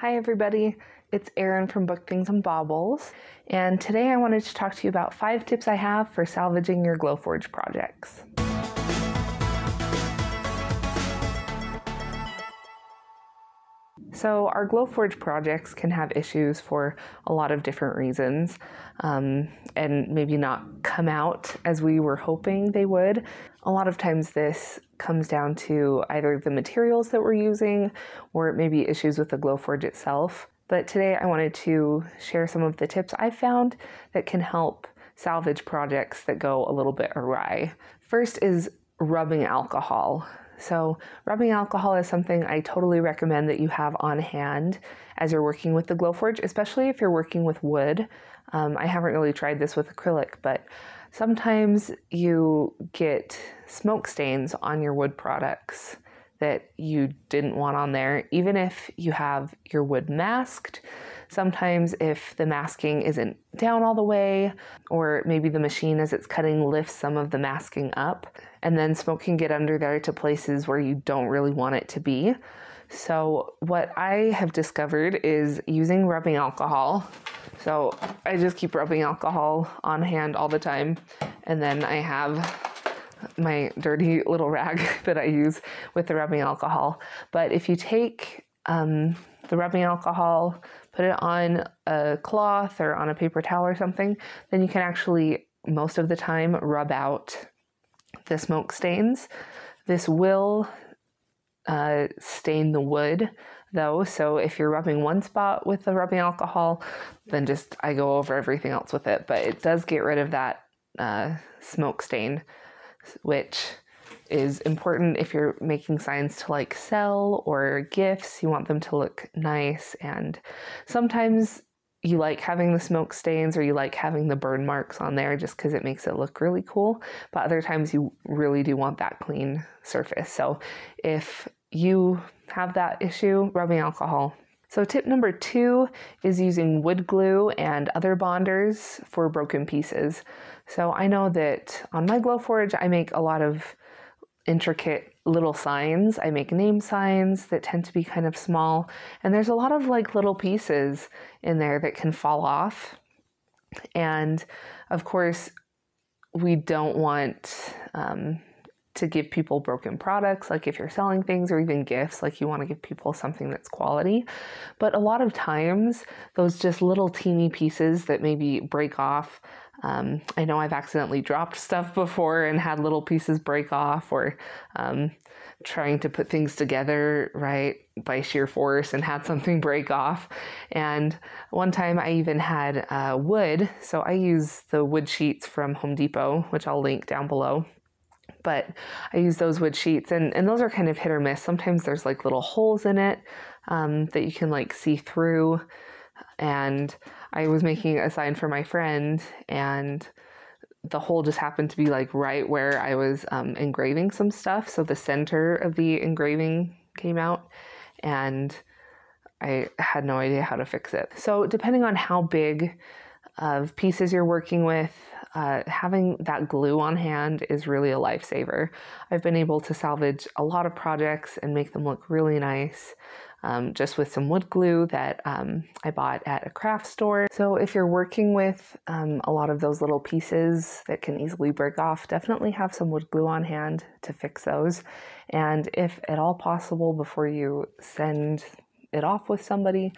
Hi, everybody. It's Erin from Book Things and Baubles, and today I wanted to talk to you about five tips I have for salvaging your Glowforge projects. So, our Glowforge projects can have issues for a lot of different reasons um, and maybe not come out as we were hoping they would. A lot of times, this comes down to either the materials that we're using or it may be issues with the Glowforge itself. But today, I wanted to share some of the tips I found that can help salvage projects that go a little bit awry. First is rubbing alcohol. So, rubbing alcohol is something I totally recommend that you have on hand as you're working with the Glowforge, especially if you're working with wood. Um, I haven't really tried this with acrylic, but Sometimes you get smoke stains on your wood products that you didn't want on there, even if you have your wood masked. Sometimes, if the masking isn't down all the way, or maybe the machine as it's cutting lifts some of the masking up, and then smoke can get under there to places where you don't really want it to be. So, what I have discovered is using rubbing alcohol. So, I just keep rubbing alcohol on hand all the time. And then I have my dirty little rag that I use with the rubbing alcohol. But if you take um, the rubbing alcohol, put it on a cloth or on a paper towel or something, then you can actually, most of the time, rub out the smoke stains. This will uh, stain the wood though. So if you're rubbing one spot with the rubbing alcohol, then just I go over everything else with it. But it does get rid of that uh, smoke stain, which is important if you're making signs to like sell or gifts. You want them to look nice. And sometimes you like having the smoke stains or you like having the burn marks on there just because it makes it look really cool. But other times you really do want that clean surface. So if you have that issue, rubbing alcohol. So, tip number two is using wood glue and other bonders for broken pieces. So, I know that on my Glowforge, I make a lot of intricate little signs. I make name signs that tend to be kind of small, and there's a lot of like little pieces in there that can fall off. And of course, we don't want um, to give people broken products, like if you're selling things or even gifts, like you want to give people something that's quality. But a lot of times, those just little teeny pieces that maybe break off. Um, I know I've accidentally dropped stuff before and had little pieces break off, or um, trying to put things together, right, by sheer force and had something break off. And one time I even had uh, wood, so I use the wood sheets from Home Depot, which I'll link down below but I use those wood sheets and, and those are kind of hit or miss. Sometimes there's like little holes in it um, that you can like see through. And I was making a sign for my friend and the hole just happened to be like right where I was um, engraving some stuff. So the center of the engraving came out and I had no idea how to fix it. So depending on how big of pieces you're working with. Uh, having that glue on hand is really a lifesaver. I've been able to salvage a lot of projects and make them look really nice. Um, just with some wood glue that um, I bought at a craft store. So, if you're working with um, a lot of those little pieces that can easily break off, definitely have some wood glue on hand to fix those. And if at all possible, before you send it off with somebody,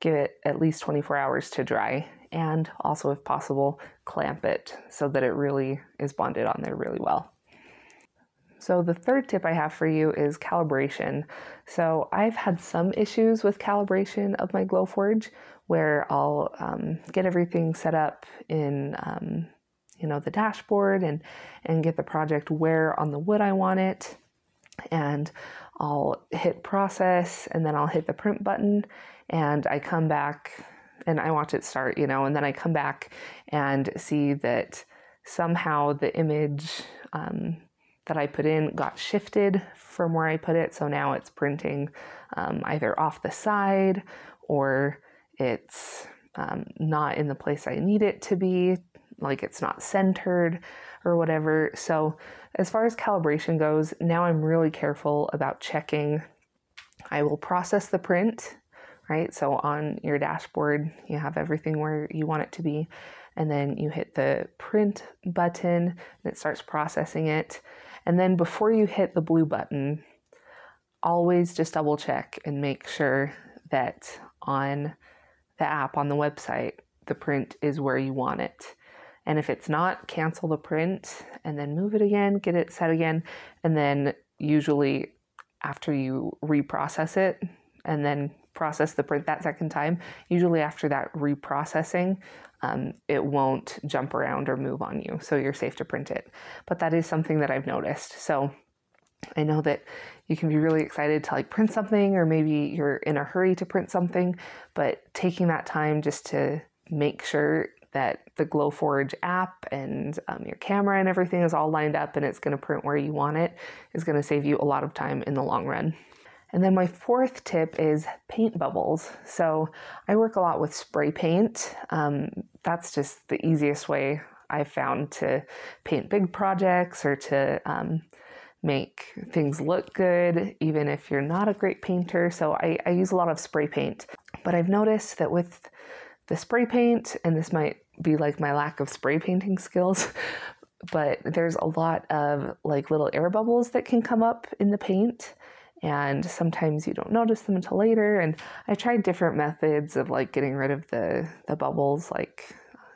give it at least 24 hours to dry and also, if possible, clamp it so that it really is bonded on there really well. So, the third tip I have for you is calibration. So, I've had some issues with calibration of my Glowforge where I'll um, get everything set up in. Um, you know the dashboard and and get the project where on the wood I want it and I'll hit process and then I'll hit the print button and I come back and I watch it start, you know, and then I come back and see that somehow the image um, that I put in got shifted from where I put it. So now it's printing um, either off the side or it's um, not in the place I need it to be, like it's not centered or whatever. So, as far as calibration goes, now I'm really careful about checking. I will process the print right? So on your dashboard, you have everything where you want it to be, and then you hit the print button and it starts processing it. And then before you hit the blue button, always just double check and make sure that on the app, on the website, the print is where you want it. And if it's not, cancel the print and then move it again, get it set again. And then, usually, after you reprocess it and then process the print that second time, usually after that reprocessing, um, it won't jump around or move on you. So you're safe to print it. But that is something that I've noticed. So I know that you can be really excited to like print something, or maybe you're in a hurry to print something, but taking that time just to make sure that the Glowforge app and um, your camera and everything is all lined up and it's going to print where you want it is going to save you a lot of time in the long run. And then my fourth tip is paint bubbles. So I work a lot with spray paint. Um, that's just the easiest way I've found to paint big projects or to um, make things look good, even if you're not a great painter. So I, I use a lot of spray paint. But I've noticed that with the spray paint, and this might be like my lack of spray painting skills, but there's a lot of like little air bubbles that can come up in the paint and sometimes you don't notice them until later and i tried different methods of like getting rid of the the bubbles like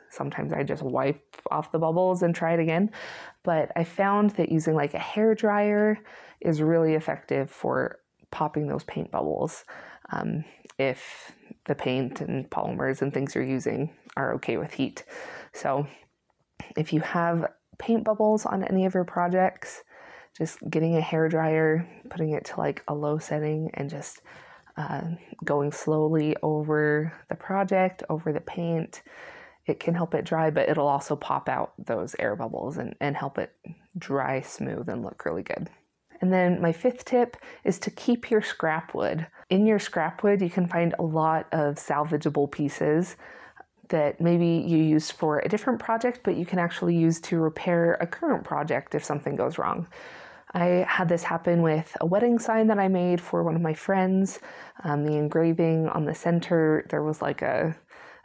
sometimes i just wipe off the bubbles and try it again but i found that using like a hair dryer is really effective for popping those paint bubbles um, if the paint and polymers and things you're using are okay with heat so if you have paint bubbles on any of your projects just getting a hair dryer, putting it to like a low setting, and just uh, going slowly over the project, over the paint. It can help it dry, but it'll also pop out those air bubbles and, and help it dry smooth and look really good. And then my fifth tip is to keep your scrap wood. In your scrap wood, you can find a lot of salvageable pieces that maybe you used for a different project, but you can actually use to repair a current project if something goes wrong. I had this happen with a wedding sign that I made for one of my friends. Um, the engraving on the center, there was like a,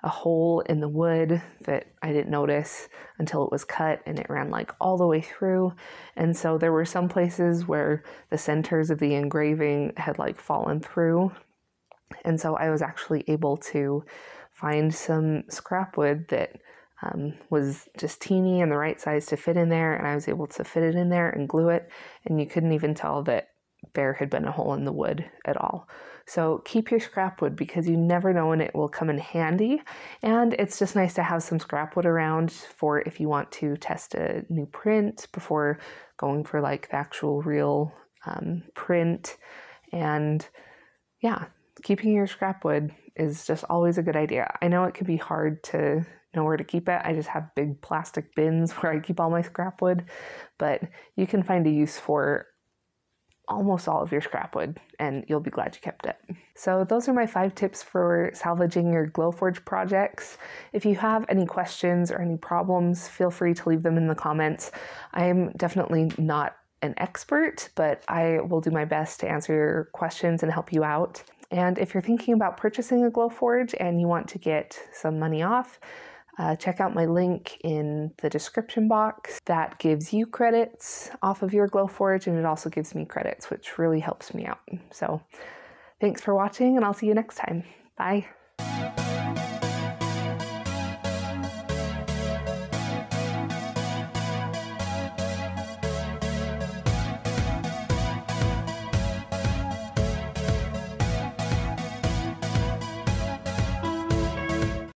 a hole in the wood that I didn't notice until it was cut and it ran like all the way through. And so there were some places where the centers of the engraving had like fallen through. And so I was actually able to find some scrap wood that um, was just teeny and the right size to fit in there, and I was able to fit it in there and glue it, and you couldn't even tell that there had been a hole in the wood at all. So keep your scrap wood because you never know when it will come in handy, and it's just nice to have some scrap wood around for if you want to test a new print before going for like the actual real um, print. And yeah, keeping your scrap wood is just always a good idea. I know it can be hard to nowhere to keep it. I just have big plastic bins where I keep all my scrap wood, but you can find a use for almost all of your scrap wood and you'll be glad you kept it. So those are my five tips for salvaging your Glowforge projects. If you have any questions or any problems, feel free to leave them in the comments. I'm definitely not an expert, but I will do my best to answer your questions and help you out. And if you're thinking about purchasing a Glowforge and you want to get some money off, uh, check out my link in the description box. That gives you credits off of your Glowforge, and it also gives me credits, which really helps me out. So thanks for watching, and I'll see you next time. Bye.